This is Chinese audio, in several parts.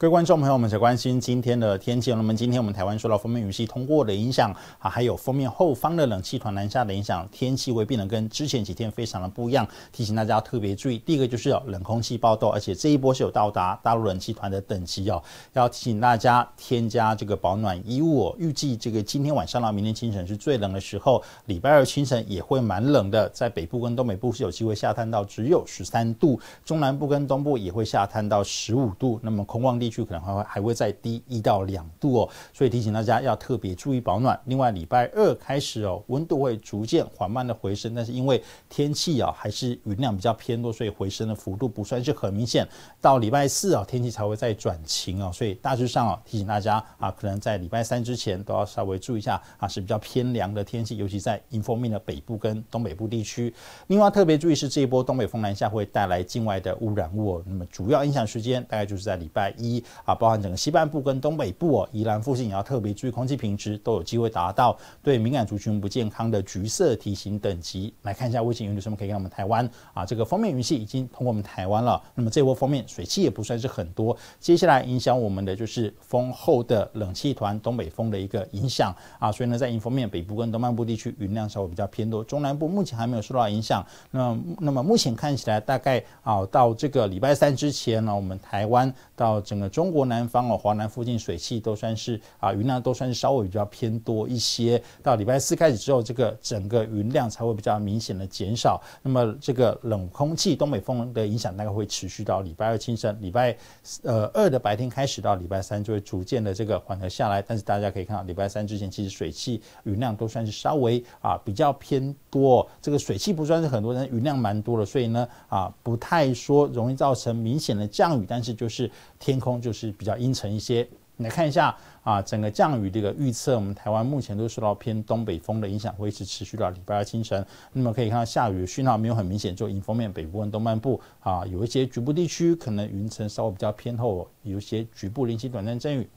各位观众朋友们，才关心今天的天气。那么今天我们台湾受到封面雨系通过的影响啊，还有封面后方的冷气团南下的影响，天气会变得跟之前几天非常的不一样。提醒大家特别注意，第一个就是要冷空气暴动，而且这一波是有到达大陆冷气团的等级哦。要提醒大家添加这个保暖衣物。预计这个今天晚上到明天清晨是最冷的时候，礼拜二清晨也会蛮冷的，在北部跟东北部是有机会下探到只有十三度，中南部跟东部也会下探到十五度。那么空旷地。可能还会还会再低一到两度哦，所以提醒大家要特别注意保暖。另外，礼拜二开始哦，温度会逐渐缓慢的回升，但是因为天气啊还是云量比较偏多，所以回升的幅度不算是很明显。到礼拜四啊，天气才会再转晴哦，所以大致上啊提醒大家啊，可能在礼拜三之前都要稍微注意一下啊是比较偏凉的天气，尤其在 i n 面的北部跟东北部地区。另外，特别注意是这一波东北风南下会带来境外的污染物，那么主要影响时间大概就是在礼拜一。啊，包含整个西半部跟东北部哦，宜兰附近也要特别注意空气品质，都有机会达到对敏感族群不健康的橘色提醒等级。来看一下卫星云图，什么可以看我们台湾啊？这个封面云系已经通过我们台湾了。那么这波封面水汽也不算是很多，接下来影响我们的就是风后的冷气团东北风的一个影响啊。所以呢，在迎风面北部跟东半部地区云量稍微比较偏多，中南部目前还没有受到影响。那那么目前看起来，大概啊到这个礼拜三之前呢，我们台湾到整个。中国南方哦，华南附近水汽都算是啊，云量都算是稍微比较偏多一些。到礼拜四开始之后，这个整个云量才会比较明显的减少。那么这个冷空气、东北风的影响大概会持续到礼拜二清晨。礼拜呃二的白天开始到礼拜三就会逐渐的这个缓和下来。但是大家可以看到，礼拜三之前其实水汽、云量都算是稍微啊比较偏多，这个水汽不算是很多，但云量蛮多了，所以呢啊不太说容易造成明显的降雨，但是就是天空。就是比较阴沉一些，来看一下啊，整个降雨这个预测，我们台湾目前都受到偏东北风的影响，会一直持续到礼拜二清晨。那么可以看到下雨讯号没有很明显，就迎风面北部跟东半部啊，有一些局部地区可能云层稍微比较偏厚，有一些局部零星短暂阵雨。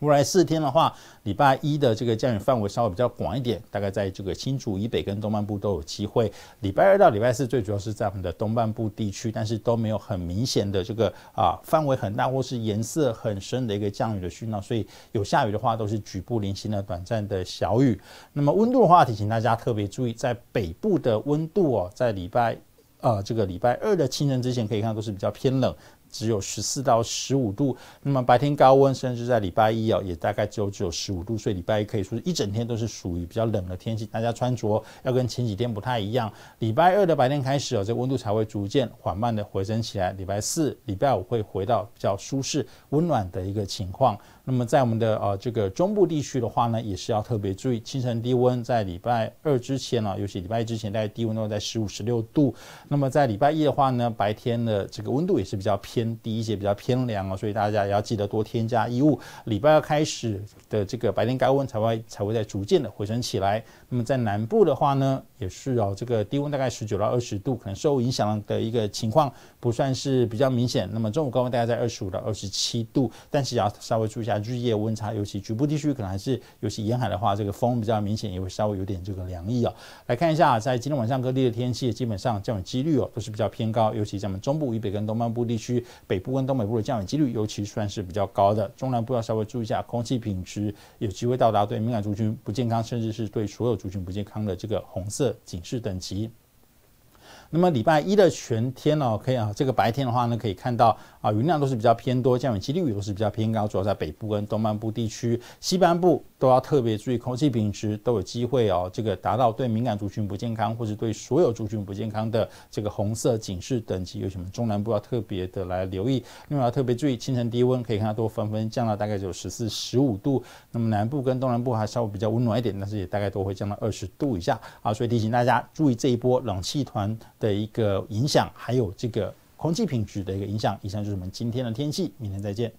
未来四天的话，礼拜一的这个降雨范围稍微比较广一点，大概在这个新竹以北跟东半部都有机会。礼拜二到礼拜四，最主要是在我们的东半部地区，但是都没有很明显的这个啊范围很大或是颜色很深的一个降雨的讯号，所以有下雨的话都是局部零星的短暂的小雨。那么温度的话提醒大家特别注意，在北部的温度哦，在礼拜呃这个礼拜二的清晨之前，可以看到都是比较偏冷。只有十四到十五度，那么白天高温，甚至在礼拜一哦，也大概只有只有十五度，所以礼拜一可以说是一整天都是属于比较冷的天气，大家穿着要跟前几天不太一样。礼拜二的白天开始哦，这温度才会逐渐缓慢的回升起来。礼拜四、礼拜五会回到比较舒适温暖的一个情况。那么在我们的呃这个中部地区的话呢，也是要特别注意清晨低温，在礼拜二之前啊，尤其礼拜一之前，大概低温都在十五、十六度。那么在礼拜一的话呢，白天的这个温度也是比较偏。偏低一些，比较偏凉哦，所以大家也要记得多添加衣物。礼拜二开始的这个白天高温才会才会在逐渐的回升起来。那么在南部的话呢，也是哦，这个低温大概十九到二十度，可能受影响的一个情况不算是比较明显。那么中午高温大概在二十五到二十七度，但是也要稍微注意一下日夜温差，尤其局部地区可能还是，尤其沿海的话，这个风比较明显，也会稍微有点这个凉意哦。来看一下，在今天晚上各地的天气，基本上降雨几率哦都是比较偏高，尤其在我们中部、以北跟东半部地区。北部跟东北部的降雨几率尤其算是比较高的，中南部要稍微注意一下空气品质，有机会到达对敏感族群不健康，甚至是对所有族群不健康的这个红色警示等级。那么礼拜一的全天呢，可以啊，这个白天的话呢，可以看到啊，云量都是比较偏多，降雨几率都是比较偏高，主要在北部跟东南部地区、西半部都要特别注意空气品质，都有机会哦，这个达到对敏感族群不健康或者对所有族群不健康的这个红色警示等级，有什么中南部要特别的来留意，另外要特别注意清晨低温，可以看到都纷纷降到大概只有十四、十五度，那么南部跟东南部还稍微比较温暖一点，但是也大概都会降到二十度以下啊，所以提醒大家注意这一波冷气团。的一个影响，还有这个空气品质的一个影响。以上就是我们今天的天气，明天再见。